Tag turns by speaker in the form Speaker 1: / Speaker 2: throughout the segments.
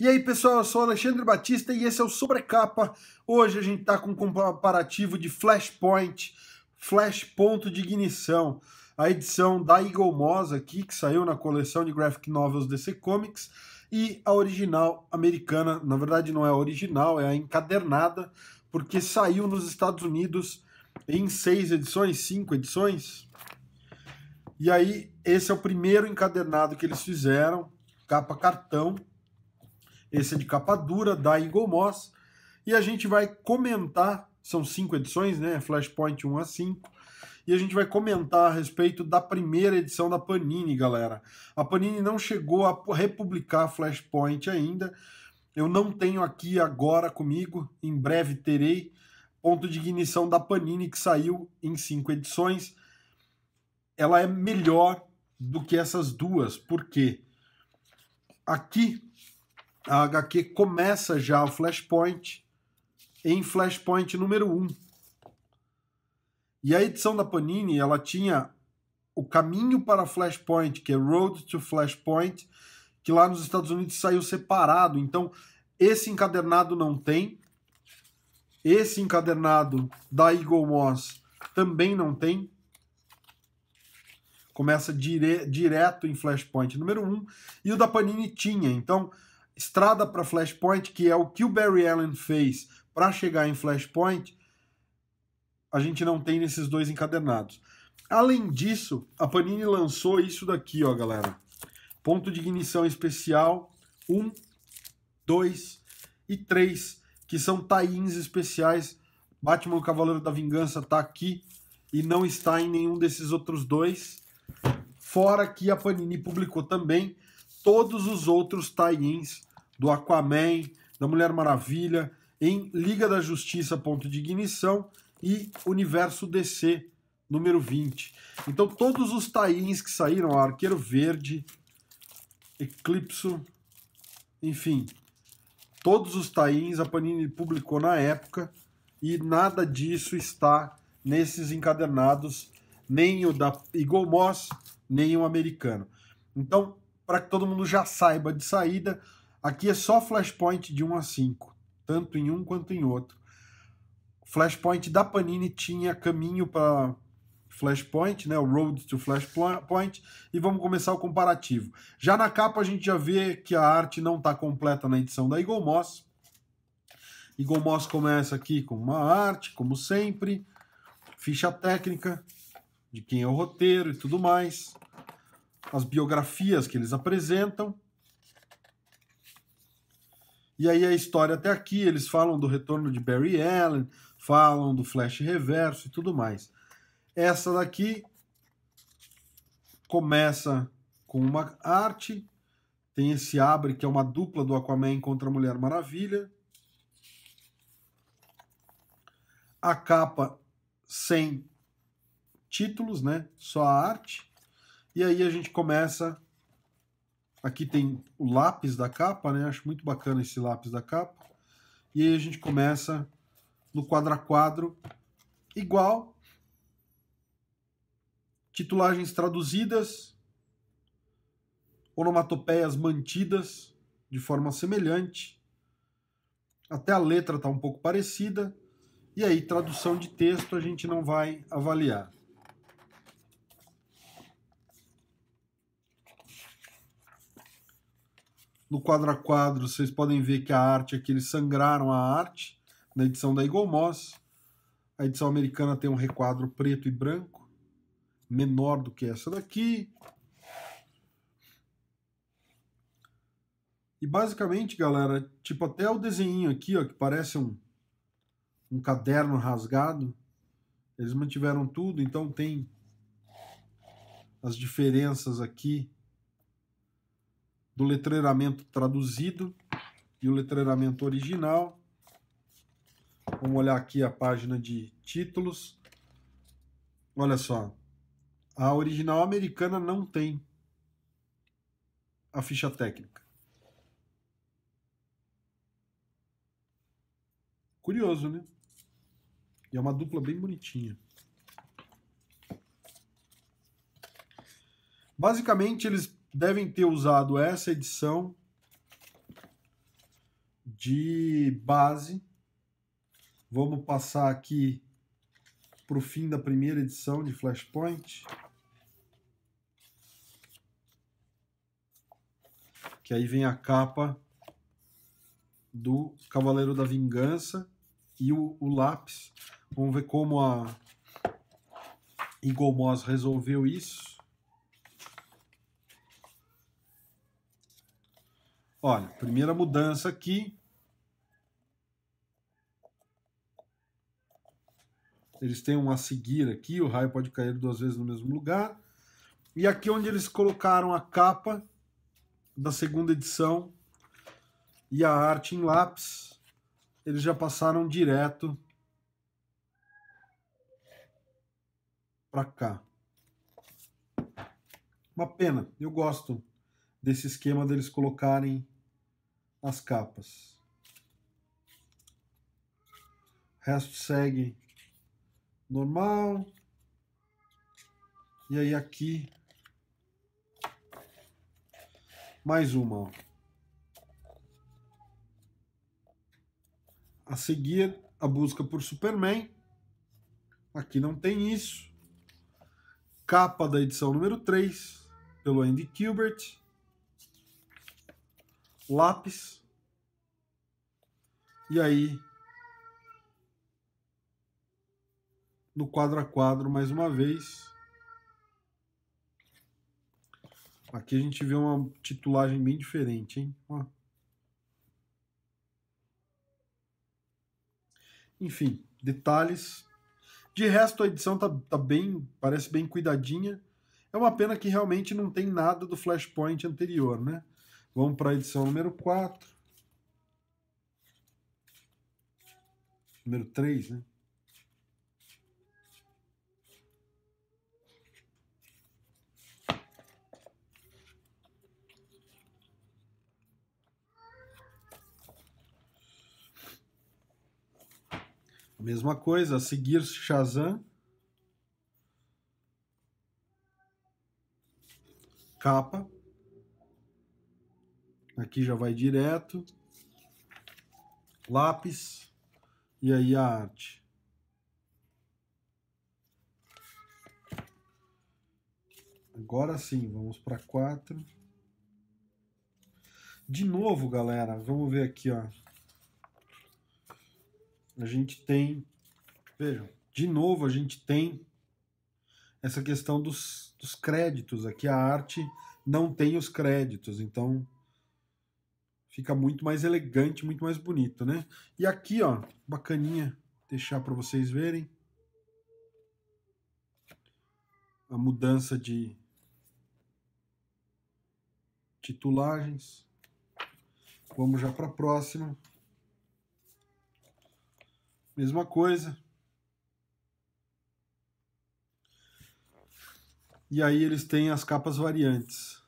Speaker 1: E aí, pessoal, eu sou Alexandre Batista e esse é o Sobrecapa. Hoje a gente está com um comparativo de Flashpoint, Flash Ponto de Ignição, a edição da Eagle Moss aqui, que saiu na coleção de graphic novels DC Comics, e a original americana, na verdade não é a original, é a encadernada, porque saiu nos Estados Unidos em seis edições, cinco edições. E aí, esse é o primeiro encadernado que eles fizeram, capa cartão, esse é de capa dura, da Eagle Moss. E a gente vai comentar, são cinco edições, né? Flashpoint 1 a 5. E a gente vai comentar a respeito da primeira edição da Panini, galera. A Panini não chegou a republicar Flashpoint ainda. Eu não tenho aqui agora comigo, em breve terei. Ponto de ignição da Panini que saiu em cinco edições. Ela é melhor do que essas duas, porque aqui a HQ começa já o Flashpoint em Flashpoint número 1. E a edição da Panini, ela tinha o caminho para Flashpoint, que é Road to Flashpoint, que lá nos Estados Unidos saiu separado. Então, esse encadernado não tem. Esse encadernado da Eagle Moss também não tem. Começa dire direto em Flashpoint número 1. E o da Panini tinha. Então, estrada para Flashpoint, que é o que o Barry Allen fez para chegar em Flashpoint, a gente não tem nesses dois encadernados. Além disso, a Panini lançou isso daqui, ó, galera. Ponto de ignição especial 1, 2 e 3, que são tains especiais. Batman o Cavaleiro da Vingança tá aqui e não está em nenhum desses outros dois. Fora que a Panini publicou também todos os outros tie-ins do Aquaman, da Mulher Maravilha, em Liga da Justiça Ponto de Ignição e Universo DC número 20. Então todos os tie-ins que saíram, Arqueiro Verde, Eclipso, enfim, todos os tie-ins a Panini publicou na época e nada disso está nesses encadernados, nem o da Eagle Moss, nem o americano. Então, para que todo mundo já saiba de saída. Aqui é só flashpoint de 1 a 5, tanto em um quanto em outro. Flashpoint da Panini tinha caminho para Flashpoint, né, o Road to Flashpoint, e vamos começar o comparativo. Já na capa a gente já vê que a arte não está completa na edição da Eagle Moss. Eagle Moss começa aqui com uma arte, como sempre, ficha técnica de quem é o roteiro e tudo mais as biografias que eles apresentam. E aí a história até tá aqui, eles falam do retorno de Barry Allen, falam do Flash Reverso e tudo mais. Essa daqui começa com uma arte, tem esse abre que é uma dupla do Aquaman contra a Mulher Maravilha. A capa sem títulos, né? Só a arte. E aí a gente começa. Aqui tem o lápis da capa, né? Acho muito bacana esse lápis da capa. E aí a gente começa no quadro a quadro, igual. Titulagens traduzidas, onomatopeias mantidas de forma semelhante. Até a letra está um pouco parecida. E aí, tradução de texto a gente não vai avaliar. No quadro a quadro, vocês podem ver que a arte aqui, é eles sangraram a arte na edição da Eagle Moss. A edição americana tem um requadro preto e branco, menor do que essa daqui. E basicamente, galera, tipo até o desenho aqui, ó, que parece um, um caderno rasgado, eles mantiveram tudo, então tem as diferenças aqui do letreiramento traduzido e o letreiramento original. Vamos olhar aqui a página de títulos. Olha só. A original americana não tem a ficha técnica. Curioso, né? E é uma dupla bem bonitinha. Basicamente, eles devem ter usado essa edição de base. Vamos passar aqui para o fim da primeira edição de Flashpoint. Que aí vem a capa do Cavaleiro da Vingança e o, o lápis. Vamos ver como a Igor Moss resolveu isso. Olha, primeira mudança aqui. Eles têm um a seguir aqui, o raio pode cair duas vezes no mesmo lugar. E aqui onde eles colocaram a capa da segunda edição e a arte em lápis, eles já passaram direto para cá. Uma pena, eu gosto desse esquema deles colocarem as capas. O resto segue normal. E aí aqui mais uma. Ó. A seguir, a busca por Superman. Aqui não tem isso. Capa da edição número 3, pelo Andy Kubert lápis. E aí, no quadro a quadro, mais uma vez. Aqui a gente vê uma titulagem bem diferente, hein? Ó. Enfim, detalhes. De resto, a edição tá, tá bem, parece bem cuidadinha. É uma pena que realmente não tem nada do Flashpoint anterior, né? Vamos para a edição número 4. Número 3, né? mesma coisa, a seguir Shazam. Capa. Aqui já vai direto. Lápis. E aí a arte. Agora sim, vamos para quatro. De novo, galera, vamos ver aqui, ó. A gente tem, vejam, de novo a gente tem essa questão dos, dos créditos. Aqui a arte não tem os créditos, então fica muito mais elegante, muito mais bonito, né? E aqui, ó, bacaninha, deixar para vocês verem a mudança de titulagens. Vamos já para a próxima. Mesma coisa. E aí eles têm as capas variantes.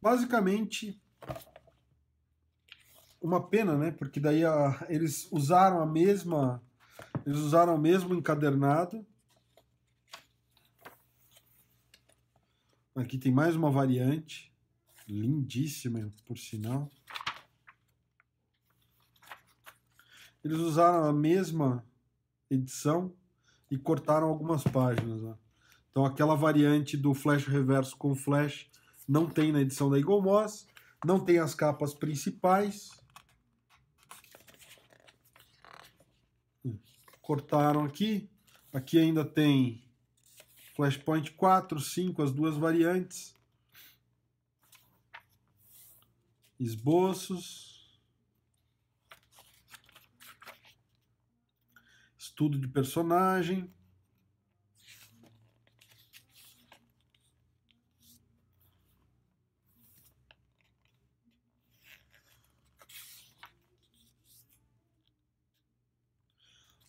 Speaker 1: Basicamente, uma pena, né? Porque daí a, eles usaram a mesma. Eles usaram o mesmo encadernado. Aqui tem mais uma variante. Lindíssima, por sinal. Eles usaram a mesma edição e cortaram algumas páginas. Né? Então aquela variante do flash reverso com flash não tem na edição da Eagle Moss, não tem as capas principais. Cortaram aqui. Aqui ainda tem Flashpoint 4, 5, as duas variantes. Esboços. Estudo de personagem.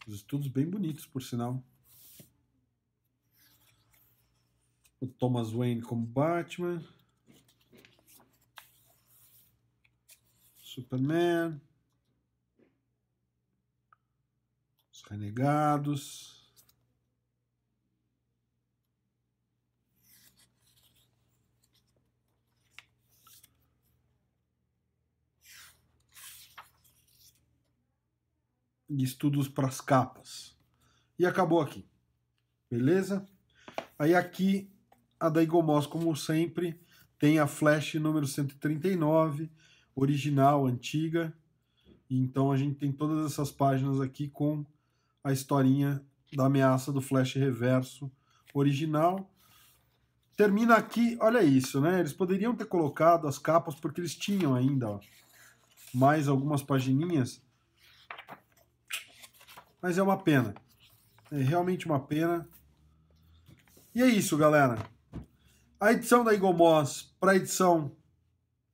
Speaker 1: Os estudos bem bonitos, por sinal. O Thomas Wayne como Batman. Superman. Os Renegados. de estudos para as capas. E acabou aqui. Beleza? Aí aqui a da Igomos, como sempre, tem a flash número 139, original, antiga. E então a gente tem todas essas páginas aqui com a historinha da ameaça do flash reverso original. Termina aqui, olha isso, né? Eles poderiam ter colocado as capas porque eles tinham ainda ó, mais algumas pagininhas mas é uma pena. É realmente uma pena. E é isso, galera. A edição da Eagle Moss para edição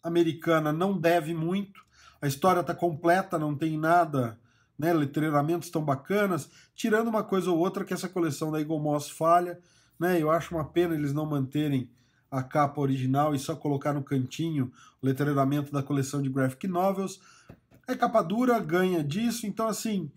Speaker 1: americana não deve muito. A história está completa, não tem nada, né? Letreiramentos tão bacanas, tirando uma coisa ou outra que essa coleção da Eagle Moss falha, né? Eu acho uma pena eles não manterem a capa original e só colocar no cantinho o letreiramento da coleção de graphic novels. É capa dura, ganha disso, então assim,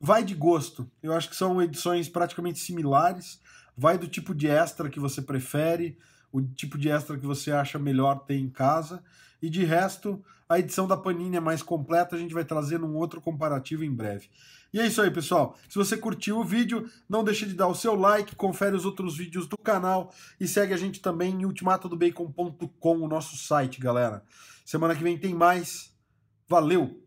Speaker 1: vai de gosto. Eu acho que são edições praticamente similares. Vai do tipo de extra que você prefere, o tipo de extra que você acha melhor ter em casa. E de resto, a edição da Panini é mais completa, a gente vai trazer num outro comparativo em breve. E é isso aí, pessoal. Se você curtiu o vídeo, não deixe de dar o seu like, confere os outros vídeos do canal e segue a gente também em ultimatodobacon.com, o nosso site, galera. Semana que vem tem mais. Valeu!